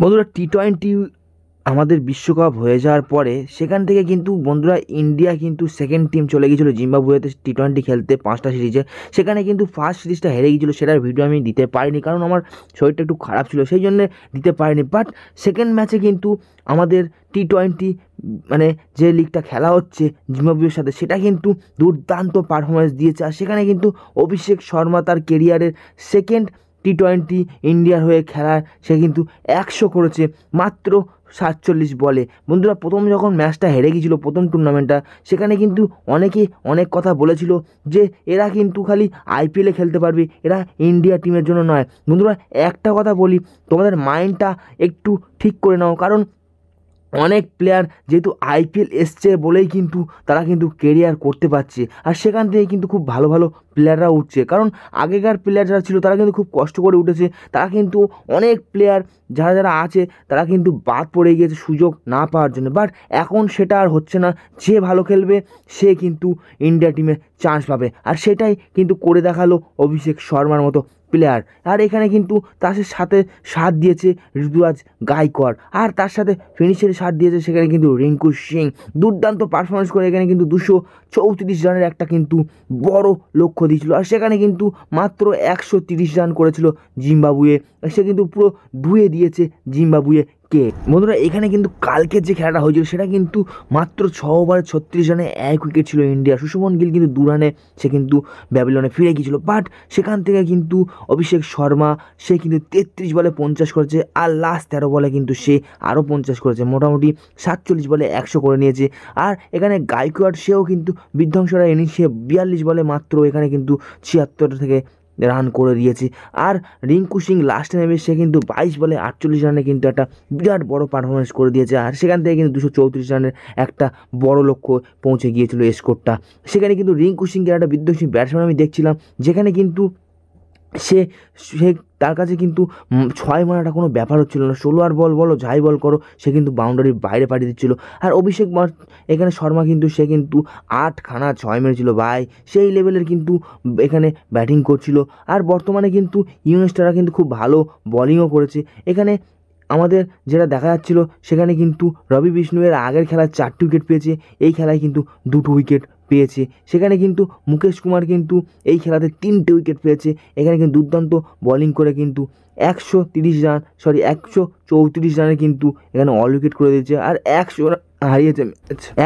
বন্ধুরা T twenty আমাদের বিশ্বকাপ হয়ে যাওয়ার পরে সেখান থেকে কিন্তু বন্ধুরা ইন্ডিয়া কিন্তু সেকেন্ড টিম চলে গিয়েছিলো জিম্বাবুয়েতে টি টোয়েন্টি খেলতে পাঁচটা সিরিজে সেখানে কিন্তু ফার্স্ট সিরিজটা হেরে গিয়েছিলো সেটার ভিডিও আমি দিতে পারিনি কারণ আমার শরীরটা একটু খারাপ ছিল সেই জন্য দিতে পারিনি বাট সেকেন্ড ম্যাচে কিন্তু আমাদের টি টোয়েন্টি মানে যে লিগটা খেলা হচ্ছে জিম্বাবুয়ের সাথে সেটা কিন্তু দুর্দান্ত পারফরমেন্স দিয়েছে আর সেখানে কিন্তু অভিষেক শর্মা তার কেরিয়ারের সেকেন্ড টি টোয়েন্টি ইন্ডিয়ার হয়ে খেলার সে কিন্তু একশো করেছে মাত্র সাতচল্লিশ বলে বন্ধুরা প্রথম যখন ম্যাচটা হেরে গিয়েছিল প্রথম টুর্নামেন্টটা সেখানে কিন্তু অনেকে অনেক কথা বলেছিল যে এরা কিন্তু খালি আইপিএলে খেলতে পারবে এরা ইন্ডিয়া টিমের জন্য নয় বন্ধুরা একটা কথা বলি তোমাদের মাইন্ডটা একটু ঠিক করে নাও কারণ অনেক প্লেয়ার যেহেতু আইপিএল এসছে বলেই কিন্তু তারা কিন্তু কেরিয়ার করতে পারছে আর সেখান থেকে কিন্তু খুব ভালো ভালো প্লেয়াররা উঠছে কারণ আগেকার প্লেয়ার যারা ছিল তারা কিন্তু খুব কষ্ট করে উঠেছে তারা কিন্তু অনেক প্লেয়ার যারা যারা আছে তারা কিন্তু বাদ পড়ে গিয়েছে সুযোগ না পাওয়ার জন্য বাট এখন সেটা আর হচ্ছে না যে ভালো খেলবে সে কিন্তু ইন্ডিয়া টিমে চান্স পাবে আর সেটাই কিন্তু করে দেখালো অভিষেক শর্মার মতো প্লেয়ার আর এখানে কিন্তু তার সাথে সাথ দিয়েছে ঋতুরাজ গাইকর আর তার সাথে ফিনিশের সাথ দিয়েছে সেখানে কিন্তু রিঙ্কু সিং দুর্দান্ত পারফরমেন্স করে এখানে কিন্তু দুশো চৌত্রিশ রানের একটা কিন্তু বড় লক্ষ্য দিয়েছিল আর সেখানে কিন্তু মাত্র একশো তিরিশ রান করেছিল জিম্বাবুয়ে সে কিন্তু পুরো ধুয়ে দিয়েছে জিম্বাবুয়ে কালকে বন্ধুরা এখানে কিন্তু কালকে যে খেলাটা হয়েছিল সেটা কিন্তু মাত্র ছ ওভার ছত্রিশ রানে এক উইকেট ছিল ইন্ডিয়া সুশোভন গিল কিন্তু দু রানে সে কিন্তু ব্যাবিলনে ফিরে গিয়েছিল বাট সেখান থেকে কিন্তু অভিষেক শর্মা সে কিন্তু তেত্রিশ বলে পঞ্চাশ করেছে আর লাস্ট তেরো বলে কিন্তু সে আরও পঞ্চাশ করেছে মোটামুটি সাতচল্লিশ বলে একশো করে নিয়েছে আর এখানে গাইকোয়াড সেও কিন্তু বিধ্বংসরা ইনিংসে বিয়াল্লিশ বলে মাত্র এখানে কিন্তু ছিয়াত্তর থেকে রান করে দিয়েছে আর রিঙ্কু সিং লাস্টে নেমে সে কিন্তু বাইশ বলে আটচল্লিশ রানে কিন্তু একটা বিরাট বড় পারফরমেন্স করে দিয়েছে আর সেখান থেকে কিন্তু দুশো চৌত্রিশ রানের একটা বড় লক্ষ্য পৌঁছে গিয়েছিল স্কোরটা সেখানে কিন্তু রিঙ্কু সিংকে একটা সিং ব্যাটসম্যান আমি দেখছিলাম যেখানে কিন্তু সে সে তার কাছে কিন্তু ছয় মারাটা কোনো ব্যাপার হচ্ছিল না ষোলো আর বল বলো যাই বল করো সে কিন্তু বাউন্ডারির বাইরে পাঠিয়ে দিচ্ছিল আর অভিষেক এখানে শর্মা কিন্তু সে কিন্তু আটখানা ছয় মেরেছিল ভাই সেই লেভেলের কিন্তু এখানে ব্যাটিং করছিল আর বর্তমানে কিন্তু ইয়ংস্টাররা কিন্তু খুব ভালো বলিংও করেছে এখানে আমাদের যেটা দেখা যাচ্ছিল সেখানে কিন্তু রবি বিষ্ণুয়ের আগের খেলার চারটি উইকেট পেয়েছে এই খেলায় কিন্তু দুটো উইকেট পেয়েছে সেখানে কিন্তু মুকেশ কুমার কিন্তু এই খেলাতে তিনটে উইকেট পেয়েছে এখানে কিন্তু দুর্দান্ত বলিং করে কিন্তু একশো তিরিশ রান সরি একশো চৌত্রিশ রানে কিন্তু এখানে অল উইকেট করে দিয়েছে আর একশো হারিয়েছে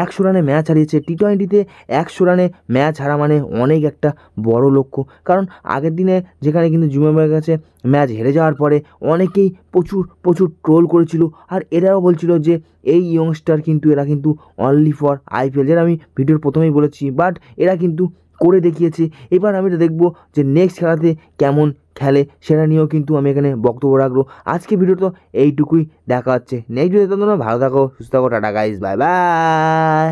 একশো রানে ম্যাচ হারিয়েছে টি টোয়েন্টিতে একশো রানে ম্যাচ হারা মানে অনেক একটা বড় লক্ষ্য কারণ আগের দিনে যেখানে কিন্তু জুমেমের কাছে ম্যাচ হেরে যাওয়ার পরে অনেকেই প্রচুর প্রচুর ট্রোল করেছিল আর এরাও বলছিল যে এই ইয়ংস্টার কিন্তু এরা কিন্তু অনলি ফর আইপিএল যেটা আমি ভিডিওর প্রথমেই বলেছি করেছি বাট এরা কিন্তু করে দেখিয়েছে এবার আমি এটা দেখবো যে নেক্সট খেলাতে কেমন খেলে সেটা নিয়েও কিন্তু আমি এখানে বক্তব্য রাখবো আজকে ভিডিও তো এইটুকুই দেখা হচ্ছে নেক্সট ভিডিও তো ভালো থাকো সুস্থ থাকো টাটা গাইজ বাই বাই